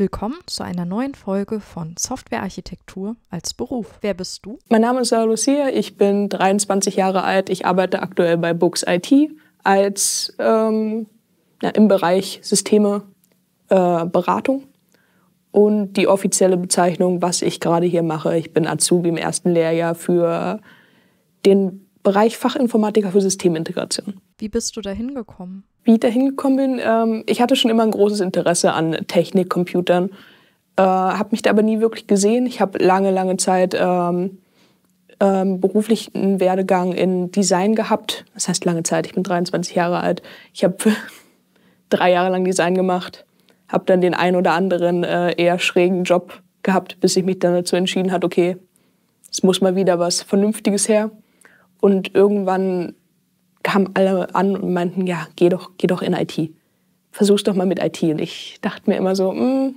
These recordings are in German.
Willkommen zu einer neuen Folge von Softwarearchitektur als Beruf. Wer bist du? Mein Name ist Sarah Lucia, ich bin 23 Jahre alt, ich arbeite aktuell bei Books IT als ähm, na, im Bereich Systeme äh, Beratung. Und die offizielle Bezeichnung, was ich gerade hier mache, ich bin Azubi im ersten Lehrjahr für den Bereich Fachinformatiker für Systemintegration. Wie bist du da hingekommen? Wie ich da hingekommen bin, ähm, ich hatte schon immer ein großes Interesse an Technik, Computern, äh, habe mich da aber nie wirklich gesehen. Ich habe lange, lange Zeit ähm, ähm, beruflichen Werdegang in Design gehabt. Das heißt lange Zeit, ich bin 23 Jahre alt. Ich habe drei Jahre lang Design gemacht, habe dann den einen oder anderen äh, eher schrägen Job gehabt, bis ich mich dann dazu entschieden hat, okay, es muss mal wieder was Vernünftiges her. Und irgendwann kamen alle an und meinten, ja, geh doch, geh doch in IT. Versuch's doch mal mit IT. Und ich dachte mir immer so, mh, hm,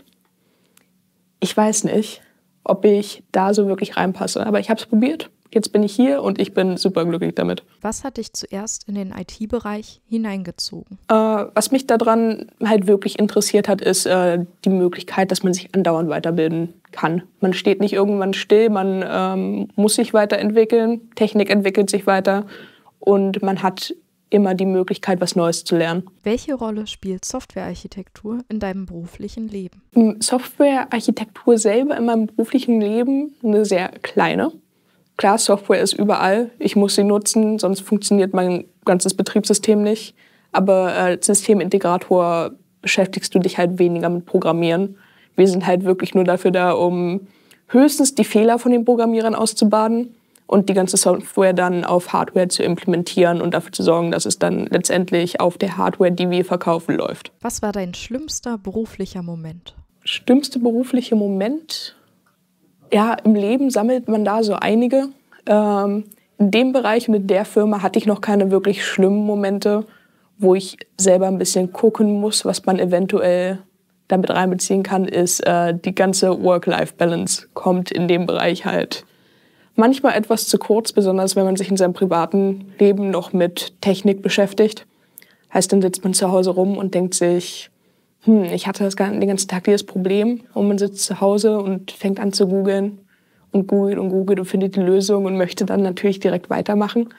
ich weiß nicht, ob ich da so wirklich reinpasse. Aber ich habe es probiert. Jetzt bin ich hier und ich bin superglücklich damit. Was hat dich zuerst in den IT-Bereich hineingezogen? Äh, was mich daran halt wirklich interessiert hat, ist äh, die Möglichkeit, dass man sich andauernd weiterbilden kann. Man steht nicht irgendwann still, man ähm, muss sich weiterentwickeln, Technik entwickelt sich weiter und man hat immer die Möglichkeit, was Neues zu lernen. Welche Rolle spielt Softwarearchitektur in deinem beruflichen Leben? Hm, Softwarearchitektur selber in meinem beruflichen Leben eine sehr kleine. Klar, Software ist überall. Ich muss sie nutzen, sonst funktioniert mein ganzes Betriebssystem nicht. Aber als Systemintegrator beschäftigst du dich halt weniger mit Programmieren. Wir sind halt wirklich nur dafür da, um höchstens die Fehler von den Programmierern auszubaden und die ganze Software dann auf Hardware zu implementieren und dafür zu sorgen, dass es dann letztendlich auf der Hardware, die wir verkaufen, läuft. Was war dein schlimmster beruflicher Moment? Schlimmster beruflicher Moment? Ja, im Leben sammelt man da so einige. Ähm, in dem Bereich und in der Firma hatte ich noch keine wirklich schlimmen Momente, wo ich selber ein bisschen gucken muss, was man eventuell damit reinbeziehen kann, ist äh, die ganze Work-Life-Balance kommt in dem Bereich halt manchmal etwas zu kurz, besonders wenn man sich in seinem privaten Leben noch mit Technik beschäftigt. Heißt, dann sitzt man zu Hause rum und denkt sich, hm, ich hatte das den ganzen Tag dieses Problem und man sitzt zu Hause und fängt an zu googeln und googelt und googelt und findet die Lösung und möchte dann natürlich direkt weitermachen.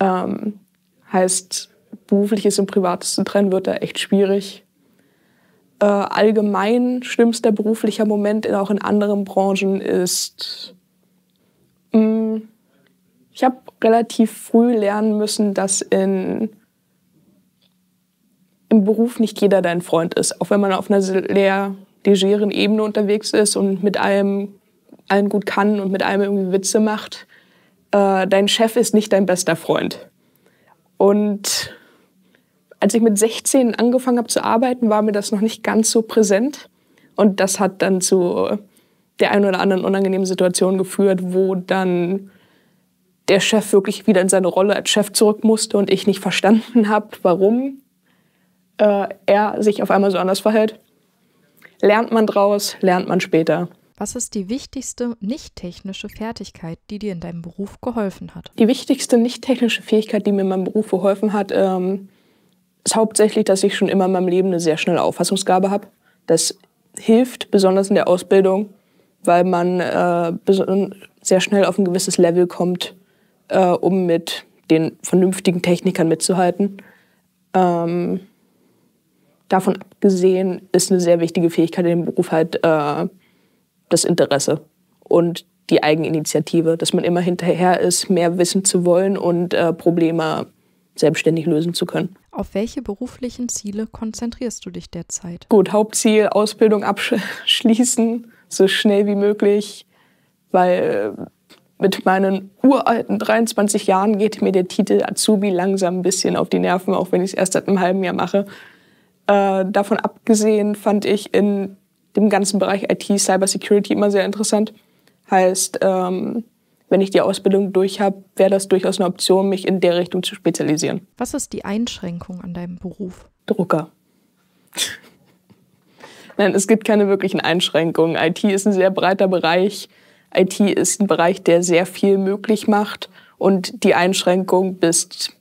Ähm, heißt, berufliches und privates zu trennen wird da echt schwierig. Äh, allgemein schlimmster beruflicher Moment auch in anderen Branchen ist ich habe relativ früh lernen müssen, dass in, im Beruf nicht jeder dein Freund ist. Auch wenn man auf einer sehr legeren Ebene unterwegs ist und mit allem, allen gut kann und mit allem irgendwie Witze macht, äh, dein Chef ist nicht dein bester Freund. Und als ich mit 16 angefangen habe zu arbeiten, war mir das noch nicht ganz so präsent. Und das hat dann zu der einen oder anderen unangenehmen Situation geführt, wo dann der Chef wirklich wieder in seine Rolle als Chef zurück musste und ich nicht verstanden habe, warum äh, er sich auf einmal so anders verhält. Lernt man draus, lernt man später. Was ist die wichtigste nicht-technische Fertigkeit, die dir in deinem Beruf geholfen hat? Die wichtigste nicht-technische Fähigkeit, die mir in meinem Beruf geholfen hat, ähm, ist hauptsächlich, dass ich schon immer in meinem Leben eine sehr schnelle Auffassungsgabe habe. Das hilft besonders in der Ausbildung, weil man äh, sehr schnell auf ein gewisses Level kommt, äh, um mit den vernünftigen Technikern mitzuhalten. Ähm, davon abgesehen ist eine sehr wichtige Fähigkeit in dem Beruf halt äh, das Interesse und die Eigeninitiative, dass man immer hinterher ist, mehr wissen zu wollen und äh, Probleme selbstständig lösen zu können. Auf welche beruflichen Ziele konzentrierst du dich derzeit? Gut, Hauptziel Ausbildung abschließen, so schnell wie möglich, weil mit meinen uralten 23 Jahren geht mir der Titel Azubi langsam ein bisschen auf die Nerven, auch wenn ich es erst seit einem halben Jahr mache. Äh, davon abgesehen fand ich in dem ganzen Bereich IT, Cybersecurity immer sehr interessant. Heißt, ähm, wenn ich die Ausbildung durch habe, wäre das durchaus eine Option, mich in der Richtung zu spezialisieren. Was ist die Einschränkung an deinem Beruf? Drucker. Nein, es gibt keine wirklichen Einschränkungen. IT ist ein sehr breiter Bereich IT ist ein Bereich, der sehr viel möglich macht und die Einschränkung bist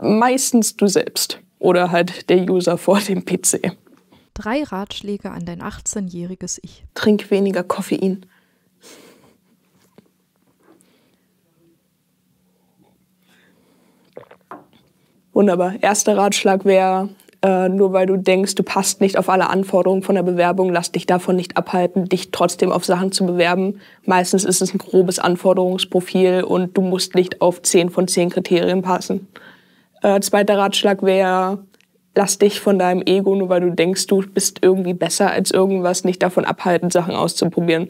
meistens du selbst oder halt der User vor dem PC. Drei Ratschläge an dein 18-jähriges Ich. Trink weniger Koffein. Wunderbar. Erster Ratschlag wäre, äh, nur weil du denkst, du passt nicht auf alle Anforderungen von der Bewerbung, lass dich davon nicht abhalten, dich trotzdem auf Sachen zu bewerben. Meistens ist es ein grobes Anforderungsprofil und du musst nicht auf zehn von zehn Kriterien passen. Äh, zweiter Ratschlag wäre, lass dich von deinem Ego, nur weil du denkst, du bist irgendwie besser als irgendwas, nicht davon abhalten, Sachen auszuprobieren.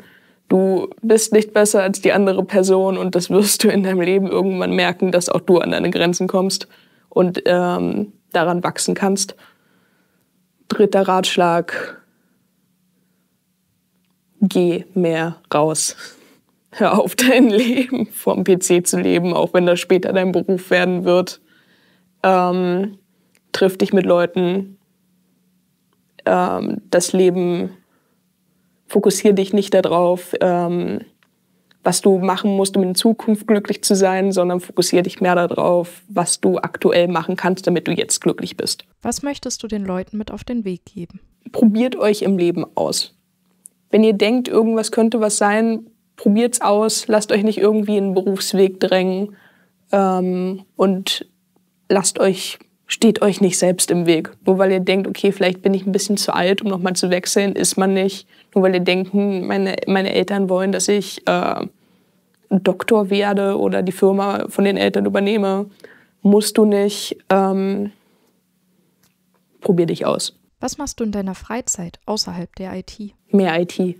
Du bist nicht besser als die andere Person und das wirst du in deinem Leben irgendwann merken, dass auch du an deine Grenzen kommst. Und ähm, daran wachsen kannst. Dritter Ratschlag, geh mehr raus. Hör auf, dein Leben vom PC zu leben, auch wenn das später dein Beruf werden wird. Ähm, triff dich mit Leuten. Ähm, das Leben, fokussier dich nicht darauf. Ähm, was du machen musst, um in Zukunft glücklich zu sein, sondern fokussiere dich mehr darauf, was du aktuell machen kannst, damit du jetzt glücklich bist. Was möchtest du den Leuten mit auf den Weg geben? Probiert euch im Leben aus. Wenn ihr denkt, irgendwas könnte was sein, probiert's aus, lasst euch nicht irgendwie in den Berufsweg drängen ähm, und lasst euch, steht euch nicht selbst im Weg. Nur weil ihr denkt, okay, vielleicht bin ich ein bisschen zu alt, um nochmal zu wechseln, ist man nicht. Nur weil ihr denkt, meine, meine Eltern wollen, dass ich äh, Doktor werde oder die Firma von den Eltern übernehme, musst du nicht. Ähm, probier dich aus. Was machst du in deiner Freizeit außerhalb der IT? Mehr IT.